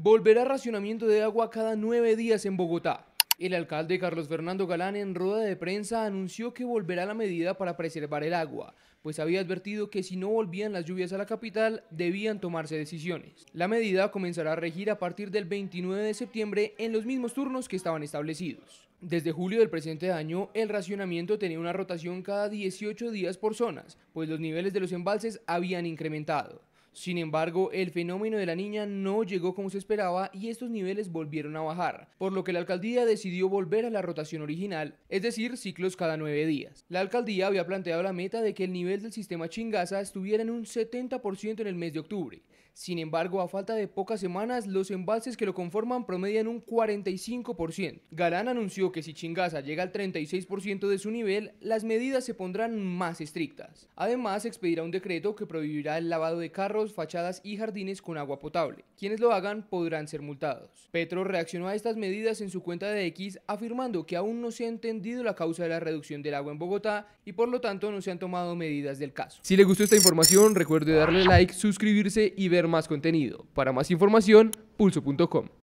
Volverá racionamiento de agua cada nueve días en Bogotá. El alcalde Carlos Fernando Galán en rueda de prensa anunció que volverá la medida para preservar el agua, pues había advertido que si no volvían las lluvias a la capital debían tomarse decisiones. La medida comenzará a regir a partir del 29 de septiembre en los mismos turnos que estaban establecidos. Desde julio del presente año, el racionamiento tenía una rotación cada 18 días por zonas, pues los niveles de los embalses habían incrementado. Sin embargo, el fenómeno de la niña no llegó como se esperaba y estos niveles volvieron a bajar, por lo que la alcaldía decidió volver a la rotación original, es decir, ciclos cada nueve días. La alcaldía había planteado la meta de que el nivel del sistema Chingaza estuviera en un 70% en el mes de octubre, sin embargo, a falta de pocas semanas, los embalses que lo conforman promedian un 45%. Galán anunció que si Chingaza llega al 36% de su nivel, las medidas se pondrán más estrictas. Además, expedirá un decreto que prohibirá el lavado de carros, fachadas y jardines con agua potable. Quienes lo hagan podrán ser multados. Petro reaccionó a estas medidas en su cuenta de X afirmando que aún no se ha entendido la causa de la reducción del agua en Bogotá y por lo tanto no se han tomado medidas del caso. Si le gustó esta información, recuerde darle like, suscribirse y ver más contenido. Para más información, pulso.com.